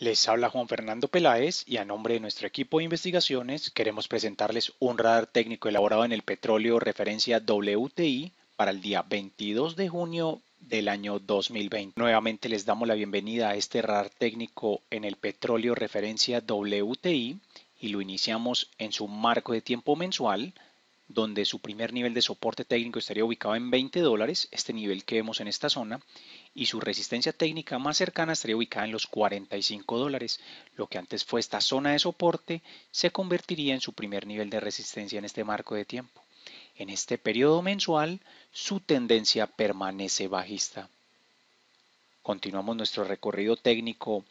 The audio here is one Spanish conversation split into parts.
Les habla Juan Fernando Peláez y a nombre de nuestro equipo de investigaciones queremos presentarles un radar técnico elaborado en el petróleo referencia WTI para el día 22 de junio del año 2020. Nuevamente les damos la bienvenida a este radar técnico en el petróleo referencia WTI y lo iniciamos en su marco de tiempo mensual donde su primer nivel de soporte técnico estaría ubicado en 20 dólares, este nivel que vemos en esta zona, y su resistencia técnica más cercana estaría ubicada en los 45 dólares. Lo que antes fue esta zona de soporte se convertiría en su primer nivel de resistencia en este marco de tiempo. En este periodo mensual, su tendencia permanece bajista. Continuamos nuestro recorrido técnico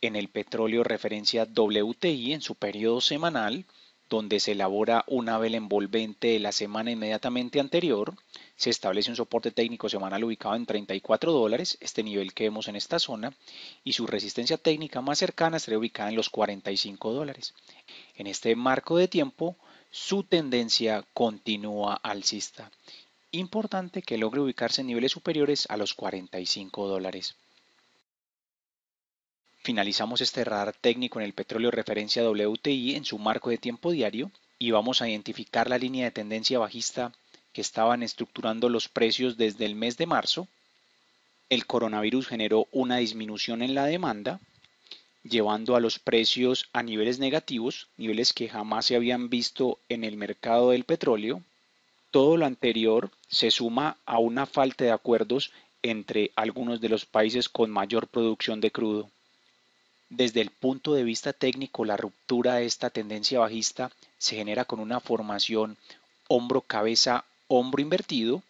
en el petróleo referencia WTI en su periodo semanal donde se elabora una vela envolvente de la semana inmediatamente anterior, se establece un soporte técnico semanal ubicado en 34 dólares, este nivel que vemos en esta zona, y su resistencia técnica más cercana estaría ubicada en los 45 dólares. En este marco de tiempo, su tendencia continúa alcista. Importante que logre ubicarse en niveles superiores a los 45 dólares. Finalizamos este radar técnico en el petróleo referencia WTI en su marco de tiempo diario y vamos a identificar la línea de tendencia bajista que estaban estructurando los precios desde el mes de marzo. El coronavirus generó una disminución en la demanda, llevando a los precios a niveles negativos, niveles que jamás se habían visto en el mercado del petróleo. Todo lo anterior se suma a una falta de acuerdos entre algunos de los países con mayor producción de crudo. Desde el punto de vista técnico, la ruptura de esta tendencia bajista se genera con una formación hombro-cabeza, hombro invertido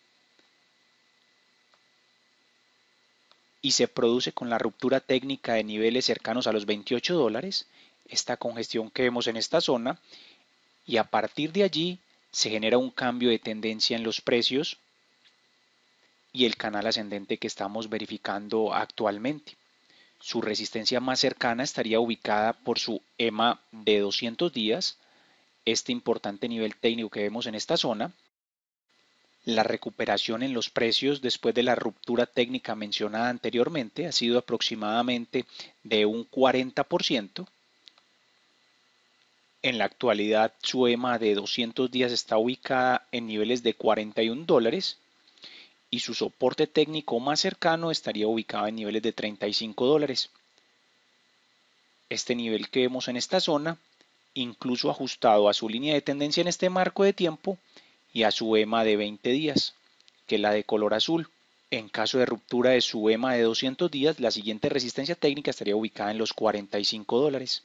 y se produce con la ruptura técnica de niveles cercanos a los 28 dólares, esta congestión que vemos en esta zona, y a partir de allí se genera un cambio de tendencia en los precios y el canal ascendente que estamos verificando actualmente. Su resistencia más cercana estaría ubicada por su EMA de 200 días, este importante nivel técnico que vemos en esta zona, la recuperación en los precios después de la ruptura técnica mencionada anteriormente ha sido aproximadamente de un 40%. En la actualidad su EMA de 200 días está ubicada en niveles de 41 dólares y su soporte técnico más cercano estaría ubicado en niveles de 35 dólares. Este nivel que vemos en esta zona, incluso ajustado a su línea de tendencia en este marco de tiempo y a su EMA de 20 días, que es la de color azul. En caso de ruptura de su EMA de 200 días, la siguiente resistencia técnica estaría ubicada en los 45 dólares.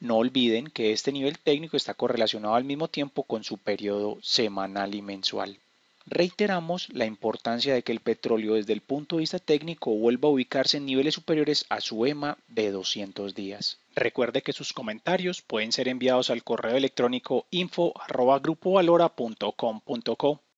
No olviden que este nivel técnico está correlacionado al mismo tiempo con su periodo semanal y mensual. Reiteramos la importancia de que el petróleo desde el punto de vista técnico vuelva a ubicarse en niveles superiores a su EMA de 200 días. Recuerde que sus comentarios pueden ser enviados al correo electrónico info.grupovalora.com.co.